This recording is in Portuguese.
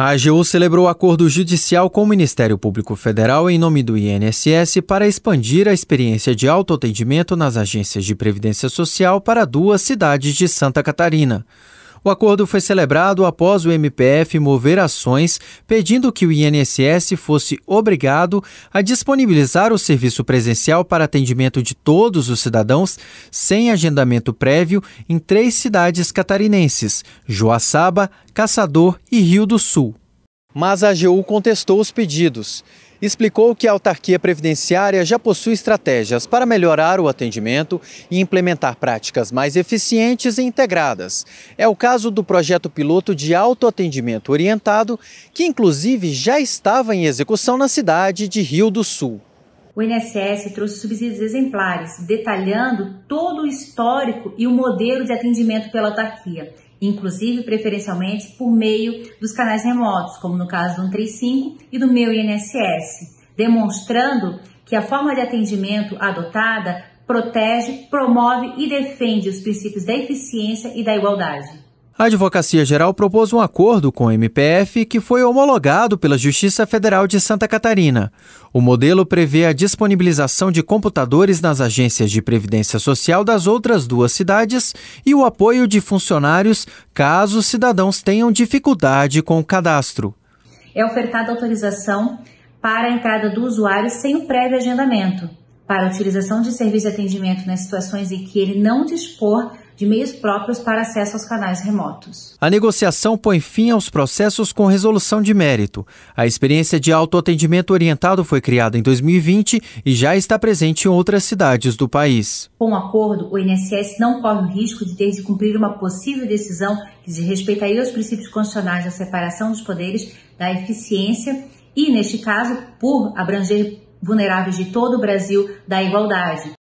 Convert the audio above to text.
A AGU celebrou acordo judicial com o Ministério Público Federal em nome do INSS para expandir a experiência de autoatendimento nas agências de previdência social para duas cidades de Santa Catarina. O acordo foi celebrado após o MPF mover ações pedindo que o INSS fosse obrigado a disponibilizar o serviço presencial para atendimento de todos os cidadãos sem agendamento prévio em três cidades catarinenses: Joaçaba, Caçador e Rio do Sul mas a AGU contestou os pedidos. Explicou que a autarquia previdenciária já possui estratégias para melhorar o atendimento e implementar práticas mais eficientes e integradas. É o caso do projeto piloto de autoatendimento orientado, que inclusive já estava em execução na cidade de Rio do Sul. O INSS trouxe subsídios exemplares, detalhando todo o histórico e o modelo de atendimento pela autarquia inclusive preferencialmente por meio dos canais remotos, como no caso do 135 e do meu INSS, demonstrando que a forma de atendimento adotada protege, promove e defende os princípios da eficiência e da igualdade. A Advocacia Geral propôs um acordo com o MPF que foi homologado pela Justiça Federal de Santa Catarina. O modelo prevê a disponibilização de computadores nas agências de previdência social das outras duas cidades e o apoio de funcionários caso cidadãos tenham dificuldade com o cadastro. É ofertada autorização para a entrada do usuário sem o prévio agendamento, para a utilização de serviço de atendimento nas situações em que ele não dispor de meios próprios para acesso aos canais remotos. A negociação põe fim aos processos com resolução de mérito. A experiência de autoatendimento orientado foi criada em 2020 e já está presente em outras cidades do país. Com o acordo, o INSS não corre o risco de ter de cumprir uma possível decisão que respeitaria os princípios constitucionais da separação dos poderes, da eficiência e, neste caso, por abranger vulneráveis de todo o Brasil, da igualdade.